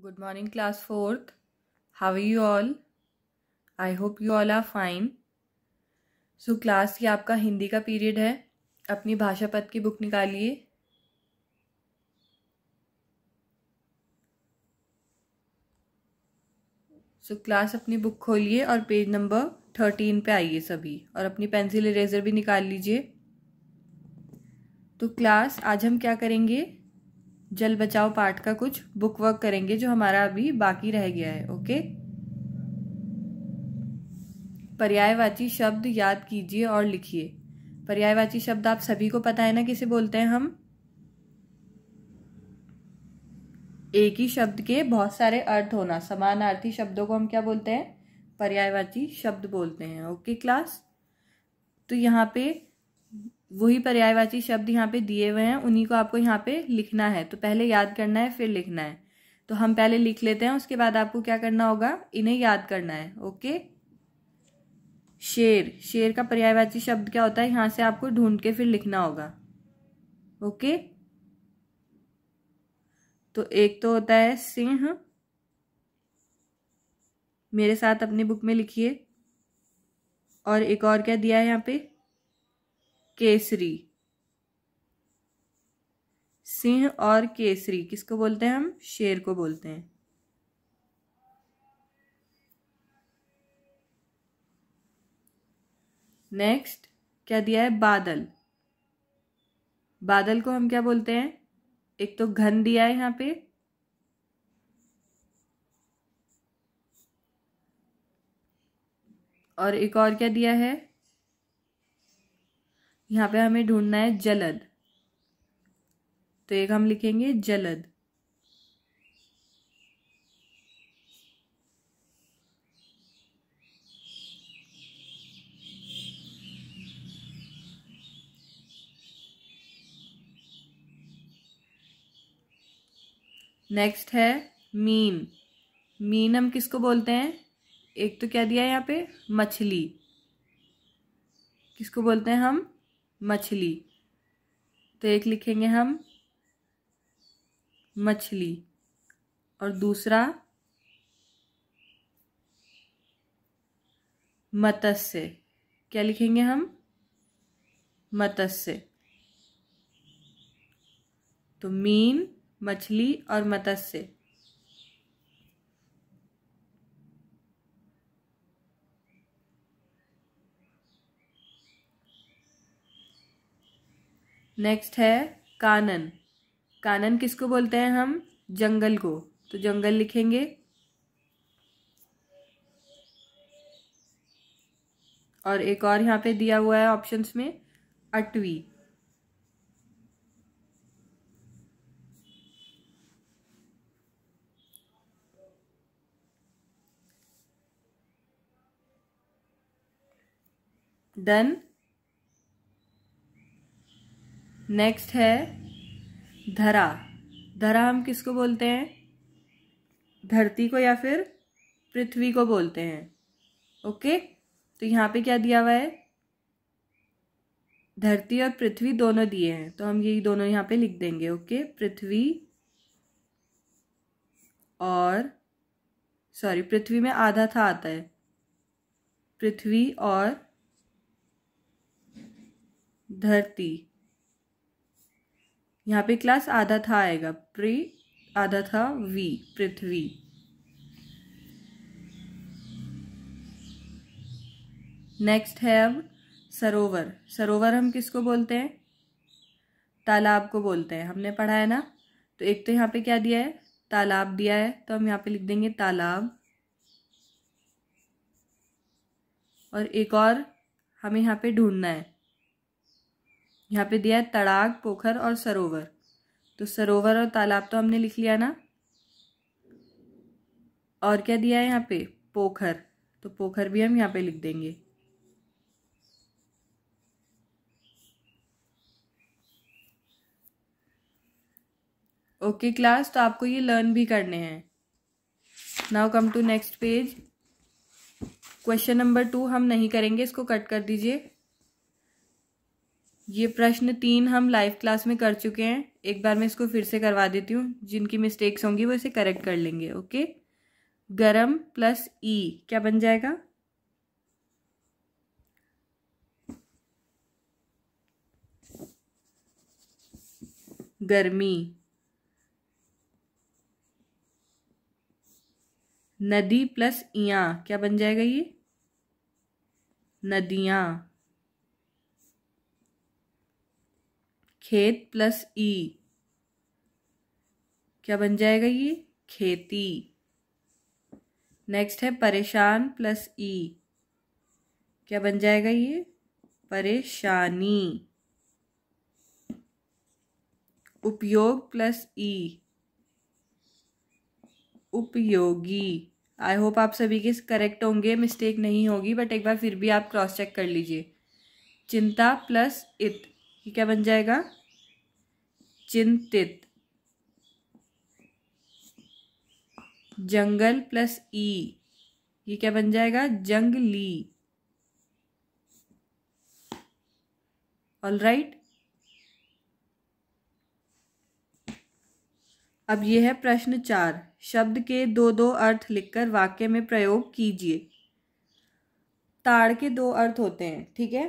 good morning class fourth how you all I hope you all are fine so class ये आपका हिंदी का period है अपनी भाषा पद की बुक निकालिए सो so, क्लास अपनी बुक खोलिए और पेज नंबर थर्टीन पे आइए सभी और अपनी पेंसिल इरेजर भी निकाल लीजिए तो क्लास आज हम क्या करेंगे जल बचाओ पार्ट का कुछ बुक वर्क करेंगे जो हमारा अभी बाकी रह गया है ओके पर्यायवाची शब्द याद कीजिए और लिखिए पर्यायवाची शब्द आप सभी को पता है ना किसे बोलते हैं हम एक ही शब्द के बहुत सारे अर्थ होना समानार्थी शब्दों को हम क्या बोलते हैं पर्यायवाची शब्द बोलते हैं ओके क्लास तो यहाँ पे वही पर्यायवाची शब्द यहाँ पे दिए हुए हैं उन्हीं को आपको यहाँ पे लिखना है तो पहले याद करना है फिर लिखना है तो हम पहले लिख लेते हैं उसके बाद आपको क्या करना होगा इन्हें याद करना है ओके शेर शेर का पर्यायवाची शब्द क्या होता है यहाँ से आपको ढूंढ के फिर लिखना होगा ओके तो एक तो होता है सिंह मेरे साथ अपनी बुक में लिखिए और एक और क्या दिया है यहाँ पे केसरी सिंह और केसरी किसको बोलते हैं हम शेर को बोलते हैं नेक्स्ट क्या दिया है बादल बादल को हम क्या बोलते हैं एक तो घन दिया है यहां पे और एक और क्या दिया है यहाँ पे हमें ढूंढना है जलद तो एक हम लिखेंगे जलद नेक्स्ट है मीन मीन हम किसको बोलते हैं एक तो क्या दिया है यहाँ पे मछली किसको बोलते हैं हम मछली तो एक लिखेंगे हम मछली और दूसरा मत्स्य क्या लिखेंगे हम मत्स्य तो मीन मछली और मत्स्य नेक्स्ट है कानन कानन किसको बोलते हैं हम जंगल को तो जंगल लिखेंगे और एक और यहाँ पे दिया हुआ है ऑप्शंस में अटवी डन नेक्स्ट है धरा धरा हम किसको बोलते हैं धरती को या फिर पृथ्वी को बोलते हैं ओके तो यहाँ पे क्या दिया हुआ है धरती और पृथ्वी दोनों दिए हैं तो हम यही दोनों यहाँ पे लिख देंगे ओके पृथ्वी और सॉरी पृथ्वी में आधा था आता है पृथ्वी और धरती यहाँ पे क्लास आधा था आएगा प्री आधा था वी पृथ्वी नेक्स्ट है अब सरोवर सरोवर हम किसको बोलते हैं तालाब को बोलते हैं हमने पढ़ा है ना तो एक तो यहाँ पे क्या दिया है तालाब दिया है तो हम यहाँ पे लिख देंगे तालाब और एक और हमें यहाँ पे ढूंढना है यहाँ पे दिया है तड़ाग पोखर और सरोवर तो सरोवर और तालाब तो हमने लिख लिया ना और क्या दिया है यहाँ पे पोखर तो पोखर भी हम यहाँ पे लिख देंगे ओके क्लास तो आपको ये लर्न भी करने हैं now come to next page question number two हम नहीं करेंगे इसको कट कर दीजिए ये प्रश्न तीन हम लाइव क्लास में कर चुके हैं एक बार मैं इसको फिर से करवा देती हूँ जिनकी मिस्टेक्स होंगी वो इसे करेक्ट कर लेंगे ओके गरम प्लस ई e, क्या बन जाएगा गर्मी नदी प्लस इया क्या बन जाएगा ये नदियां खेत प्लस ई क्या बन जाएगा ये खेती नेक्स्ट है परेशान प्लस ई क्या बन जाएगा ये परेशानी उपयोग प्लस ई उपयोगी आई होप आप सभी के करेक्ट होंगे मिस्टेक नहीं होगी बट एक बार फिर भी आप क्रॉस चेक कर लीजिए चिंता प्लस इत ये क्या बन जाएगा चिंतित जंगल प्लस ई ये क्या बन जाएगा जंगली ऑल राइट अब यह है प्रश्न चार शब्द के दो दो अर्थ लिखकर वाक्य में प्रयोग कीजिए ताड़ के दो अर्थ होते हैं ठीक है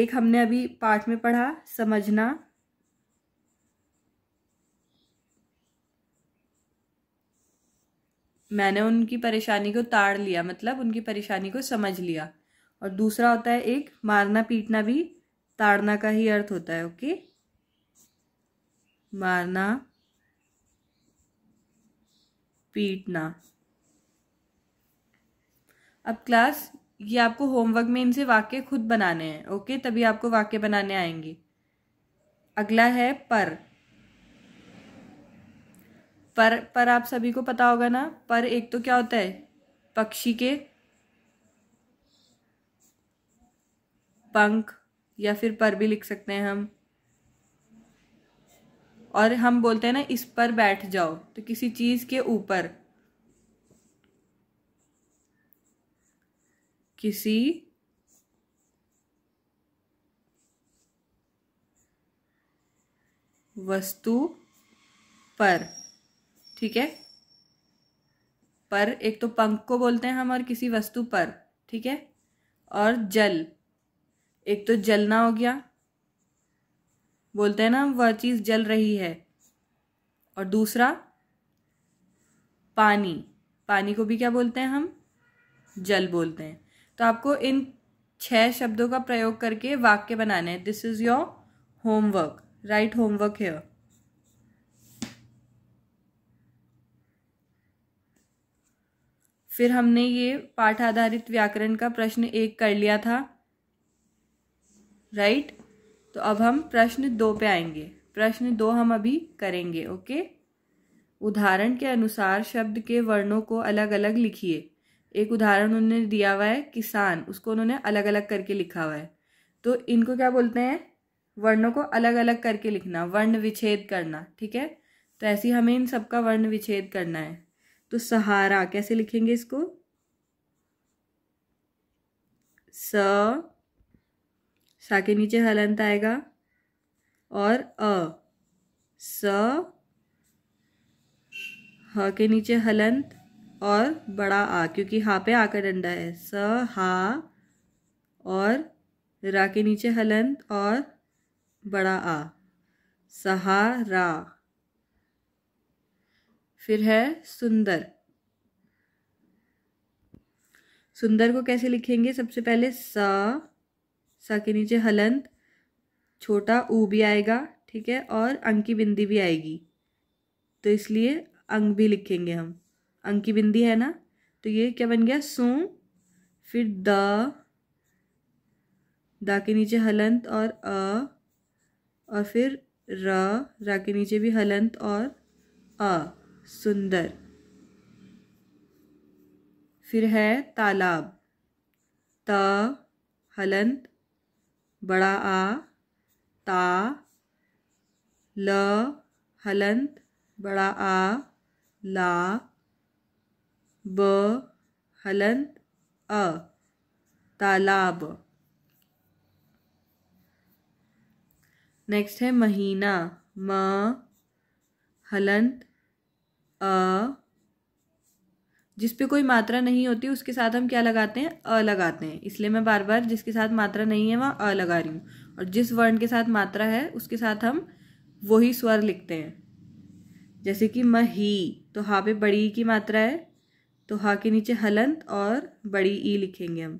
एक हमने अभी पाठ में पढ़ा समझना मैंने उनकी परेशानी को ताड़ लिया मतलब उनकी परेशानी को समझ लिया और दूसरा होता है एक मारना पीटना भी ताड़ना का ही अर्थ होता है ओके मारना पीटना अब क्लास ये आपको होमवर्क में इनसे वाक्य खुद बनाने हैं ओके तभी आपको वाक्य बनाने आएंगे अगला है पर पर पर आप सभी को पता होगा ना पर एक तो क्या होता है पक्षी के पंख या फिर पर भी लिख सकते हैं हम और हम बोलते हैं ना इस पर बैठ जाओ तो किसी चीज के ऊपर किसी वस्तु पर ठीक है पर एक तो पंख को बोलते हैं हम और किसी वस्तु पर ठीक है और जल एक तो जलना हो गया बोलते हैं ना वह चीज़ जल रही है और दूसरा पानी पानी को भी क्या बोलते हैं हम जल बोलते हैं तो आपको इन छह शब्दों का प्रयोग करके वाक्य बनाने हैं this is your homework right homework है फिर हमने ये पाठ आधारित व्याकरण का प्रश्न एक कर लिया था राइट तो अब हम प्रश्न दो पे आएंगे प्रश्न दो हम अभी करेंगे ओके उदाहरण के अनुसार शब्द के वर्णों को अलग अलग लिखिए एक उदाहरण उन्होंने दिया हुआ है किसान उसको उन्होंने अलग अलग करके लिखा हुआ है तो इनको क्या बोलते हैं वर्णों को अलग अलग करके लिखना वर्ण विच्छेद करना ठीक है तो ऐसे ही हमें इन सबका वर्ण विच्छेद करना है तो सहारा कैसे लिखेंगे इसको स सा के नीचे हलंत आएगा और अ स ह के नीचे हलंत और बड़ा आ क्योंकि हा पे आ का डंडा है स हा और रा के नीचे हलंत और बड़ा आ सहारा फिर है सुंदर सुंदर को कैसे लिखेंगे सबसे पहले सा सा के नीचे हलंत छोटा ऊ भी आएगा ठीक है और अंग की बिंदी भी आएगी तो इसलिए अंग भी लिखेंगे हम अंग की बिंदी है ना तो ये क्या बन गया सो फिर द दा के नीचे हलंत और अ और फिर र रा के नीचे भी हलंत और अ सुंदर फिर है तालाब त हलंत बड़ा आ ता ल हलंत बड़ा आ ला ब हलंत अ तालाब नेक्स्ट है महीना म हलंत अ जिस पे कोई मात्रा नहीं होती उसके साथ हम क्या लगाते हैं अ लगाते हैं इसलिए मैं बार बार जिसके साथ मात्रा नहीं है वहाँ अ लगा रही हूँ और जिस वर्ण के साथ मात्रा है उसके साथ हम वही स्वर लिखते हैं जैसे कि मही तो हा पे बड़ी ई की मात्रा है तो हा के नीचे हलंत और बड़ी ई लिखेंगे हम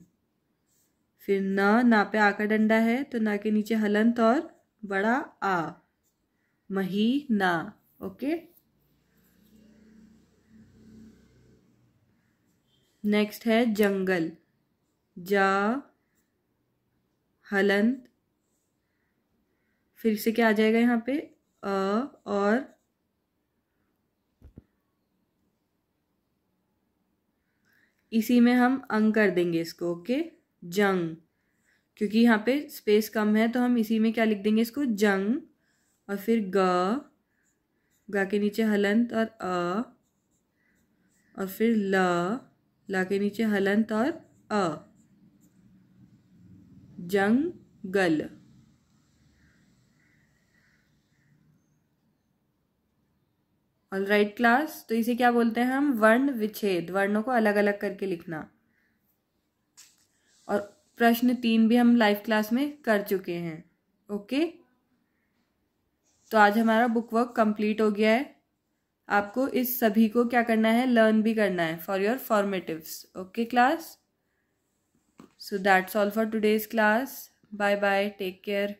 फिर न ना पे आ का डंडा है तो ना के नीचे हलंत और बड़ा आ मही ना ओके नेक्स्ट है जंगल जा हलंत फिर से क्या आ जाएगा यहाँ पे अ और इसी में हम अंग कर देंगे इसको ओके जंग क्योंकि यहाँ पे स्पेस कम है तो हम इसी में क्या लिख देंगे इसको जंग और फिर ग गा के नीचे हलंत और अ और फिर ल ला के नीचे हलंत और अ जंगल ऑल राइट क्लास तो इसे क्या बोलते हैं हम वर्ण विच्छेद वर्णों को अलग अलग करके लिखना और प्रश्न तीन भी हम लाइव क्लास में कर चुके हैं ओके तो आज हमारा बुक वर्क कंप्लीट हो गया है आपको इस सभी को क्या करना है लर्न भी करना है for your formatives okay class so that's all for today's class bye bye take care